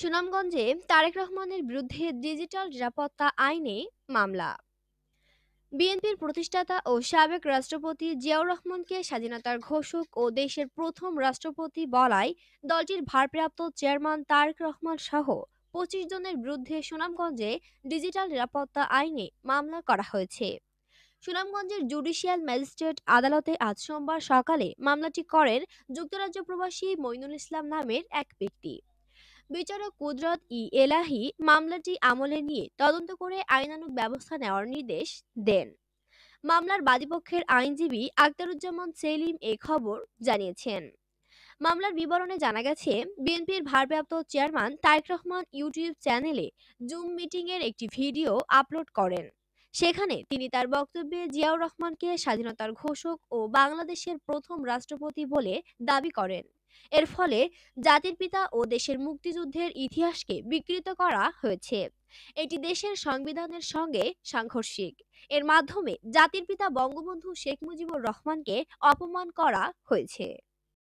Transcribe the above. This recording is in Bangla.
সুনামগঞ্জে তারেক রহমানের বিরুদ্ধে ডিজিটাল নিরাপত্তা আইনে মামলা বিএনপির প্রতিষ্ঠাতা ও সাবেক রাষ্ট্রপতি জিয়াউর রহমানকে স্বাধীনতার ঘোষক ও দেশের প্রথম রাষ্ট্রপতি বলায় দলটির ভারপ্রাপ্ত চেয়ারম্যান তারেক রহমান সহ পঁচিশ জনের বিরুদ্ধে সুনামগঞ্জে ডিজিটাল নিরাপত্তা আইনে মামলা করা হয়েছে সুনামগঞ্জের জুডিশিয়াল ম্যাজিস্ট্রেট আদালতে আজ সোমবার সকালে মামলাটি করেন যুক্তরাজ্য প্রবাসী মইনুল ইসলাম নামের এক ব্যক্তি বিচারক কুদরত ই এলাহি মামলাটি আমলে নিয়ে তদন্ত করে আইনানুগ ব্যবস্থা নেওয়ার নির্দেশ দেন মামলার বাদীপক্ষের আইনজীবী আক্তারুজ্জামান সেলিম এ খবর জানিয়েছেন মামলার বিবরণে জানা গেছে বিএনপির ভারপ্রাপ্ত চেয়ারম্যান তারেক রহমান ইউটিউব চ্যানেলে জুম মিটিংয়ের একটি ভিডিও আপলোড করেন সেখানে তিনি তার বক্তব্যে জিয়াউর রহমানকে স্বাধীনতার ঘোষক ও বাংলাদেশের প্রথম রাষ্ট্রপতি বলে দাবি করেন এর ফলে জাতির পিতা ও দেশের মুক্তিযুদ্ধের ইতিহাসকে বিকৃত করা হয়েছে এটি দেশের সংবিধানের সঙ্গে সাংঘর্ষিক এর মাধ্যমে জাতির পিতা বঙ্গবন্ধু শেখ মুজিবুর রহমানকে অপমান করা হয়েছে